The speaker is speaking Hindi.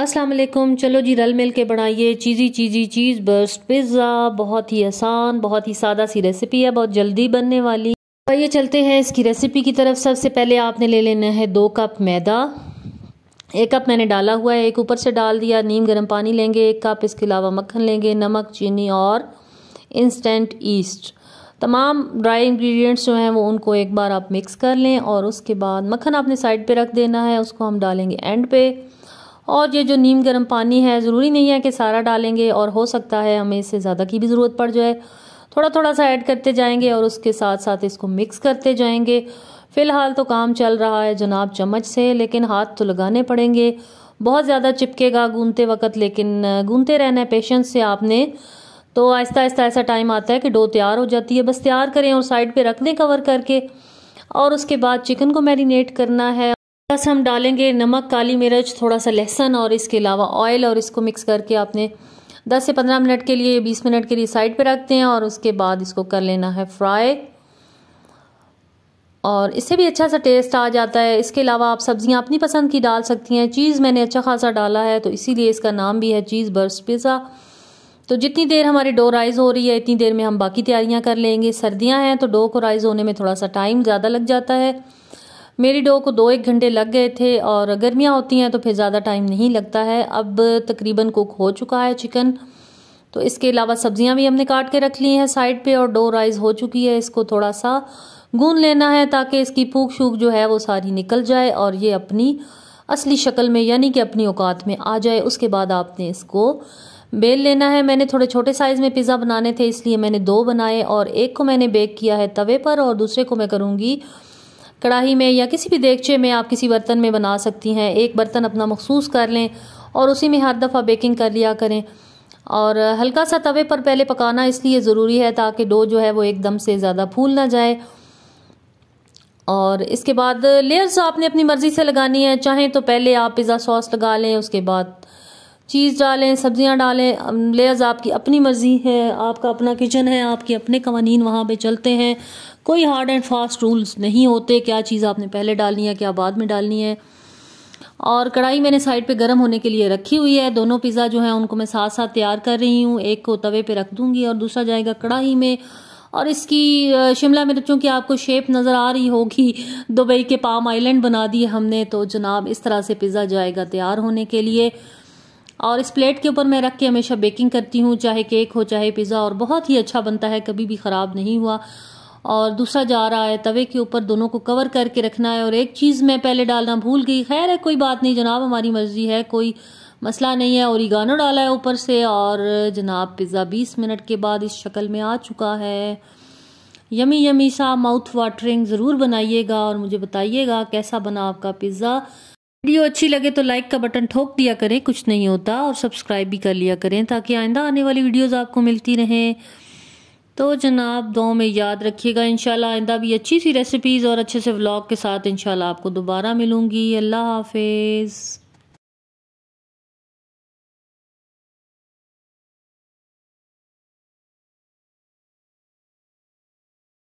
अस्सलाम वालेकुम चलो जी रल मिल के बनाइए चीज़ी चीज़ी चीज़ बर्स्ट पिज़्ज़ा बहुत ही आसान बहुत ही सादा सी रेसिपी है बहुत जल्दी बनने वाली तो आइए चलते हैं इसकी रेसिपी की तरफ सबसे पहले आपने ले लेना है दो कप मैदा एक कप मैंने डाला हुआ है एक ऊपर से डाल दिया नीम गर्म पानी लेंगे एक कप इसके अलावा मक्खन लेंगे नमक चीनी और इंस्टेंट ईस्ट तमाम ड्राई इंग्रेडिएंट्स जो हैं वो उनको एक बार आप मिक्स कर लें और उसके बाद मक्खन आपने साइड पे रख देना है उसको हम डालेंगे एंड पे और ये जो नीम गर्म पानी है ज़रूरी नहीं है कि सारा डालेंगे और हो सकता है हमें इससे ज़्यादा की भी ज़रूरत पड़ जाए थोड़ा थोड़ा सा ऐड करते जाएंगे और उसके साथ साथ इसको मिक्स करते जाएंगे फ़िलहाल तो काम चल रहा है जनाब चम्मच से लेकिन हाथ तो लगाने पड़ेंगे बहुत ज़्यादा चिपकेगा गूंते वक्त लेकिन गूंते रहना है पेशेंस से आपने तो आहिस्ता आहिस्ता ऐसा टाइम आता है कि डो तैयार हो जाती है बस तैयार करें और साइड पे रख दें कवर करके और उसके बाद चिकन को मैरिनेट करना है बस हम डालेंगे नमक काली मिर्च थोड़ा सा लहसन और इसके अलावा ऑयल और इसको मिक्स करके आपने 10 से 15 मिनट के लिए 20 मिनट के लिए साइड पे रखते हैं और उसके बाद इसको कर लेना है फ्राई और इससे भी अच्छा सा टेस्ट आ जाता है इसके अलावा आप सब्ज़ियाँ अपनी पसंद की डाल सकती हैं चीज़ मैंने अच्छा खासा डाला है तो इसीलिए इसका नाम भी है चीज़ बर्स पिज़्ज़ा तो जितनी देर हमारी डो राइज़ हो रही है इतनी देर में हम बाकी तैयारियां कर लेंगे सर्दियां हैं तो डो को राइज़ होने में थोड़ा सा टाइम ज़्यादा लग जाता है मेरी डो को दो एक घंटे लग गए थे और गर्मियाँ होती हैं तो फिर ज़्यादा टाइम नहीं लगता है अब तकरीबन कुक हो चुका है चिकन तो इसके अलावा सब्जियां भी हमने काट के रख ली हैं साइड पे और डो राइस हो चुकी है इसको थोड़ा सा गून लेना है ताकि इसकी फूक शूक जो है वो सारी निकल जाए और ये अपनी असली शक्ल में यानी कि अपनी औकात में आ जाए उसके बाद आपने इसको बेल लेना है मैंने थोड़े छोटे साइज़ में पिज़्ज़ा बनाने थे इसलिए मैंने दो बनाए और एक को मैंने बेक किया है तवे पर और दूसरे को मैं करूँगी कढ़ाई में या किसी भी देगचे में आप किसी बर्तन में बना सकती हैं एक बर्तन अपना मखसूस कर लें और उसी में हर दफ़ा बेकिंग कर लिया करें और हल्का सा तवे पर पहले पकाना इसलिए ज़रूरी है ताकि डो जो है वो एकदम से ज़्यादा फूल ना जाए और इसके बाद लेयर्स आपने अपनी मर्ज़ी से लगानी है चाहें तो पहले आप पिज़्ज़ा सॉस लगा लें उसके बाद चीज़ डालें सब्ज़ियाँ डालें लेयर्स आपकी अपनी मर्ज़ी है आपका अपना किचन है आपके अपने कवानीन वहाँ पे चलते हैं कोई हार्ड एंड फास्ट रूल्स नहीं होते क्या चीज़ आपने पहले डालनी है क्या बाद में डालनी है और कढ़ाई मैंने साइड पे गर्म होने के लिए रखी हुई है दोनों पिज़्ज़ा जो है उनको मैं साथ साथ तैयार कर रही हूँ एक को तवे पे रख दूँगी और दूसरा जाएगा कढ़ाई में और इसकी शिमला मिर्च चूँकि आपको शेप नज़र आ रही होगी दुबई के पाम आइलैंड बना दिए हमने तो जनाब इस तरह से पिज़्ज़ा जाएगा तैयार होने के लिए और इस प्लेट के ऊपर मैं रख के हमेशा बेकिंग करती हूँ चाहे केक हो चाहे पिज़्ज़ा और बहुत ही अच्छा बनता है कभी भी ख़राब नहीं हुआ और दूसरा जा रहा है तवे के ऊपर दोनों को कवर करके रखना है और एक चीज़ मैं पहले डालना भूल गई खैर है कोई बात नहीं जनाब हमारी मर्ज़ी है कोई मसला नहीं है ओरिगानो डाला है ऊपर से और जनाब पिज़्ज़ा बीस मिनट के बाद इस शक्ल में आ चुका है यमी यमी सा माउथ वाटरिंग ज़रूर बनाइएगा और मुझे बताइएगा कैसा बना आपका पिज़्ज़ा वीडियो अच्छी लगे तो लाइक का बटन ठोक दिया करें कुछ नहीं होता और सब्सक्राइब भी कर लिया करें ताकि आइंदा आने वाली वीडियोस आपको मिलती रहें तो जनाब दो में याद रखिएगा इन आइंदा भी अच्छी सी रेसिपीज़ और अच्छे से व्लॉग के साथ इनशाला आपको दोबारा मिलूँगी अल्लाह हाफिज़